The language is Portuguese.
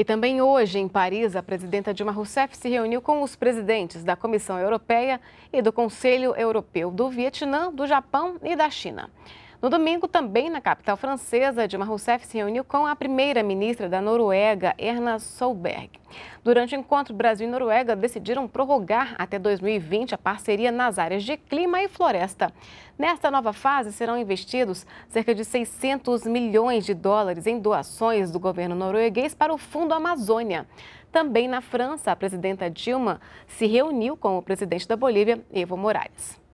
E também hoje, em Paris, a presidenta Dilma Rousseff se reuniu com os presidentes da Comissão Europeia e do Conselho Europeu do Vietnã, do Japão e da China. No domingo, também na capital francesa, Dilma Rousseff se reuniu com a primeira-ministra da Noruega, Erna Solberg. Durante o encontro, Brasil e Noruega decidiram prorrogar até 2020 a parceria nas áreas de clima e floresta. Nesta nova fase, serão investidos cerca de 600 milhões de dólares em doações do governo norueguês para o Fundo Amazônia. Também na França, a presidenta Dilma se reuniu com o presidente da Bolívia, Evo Morales.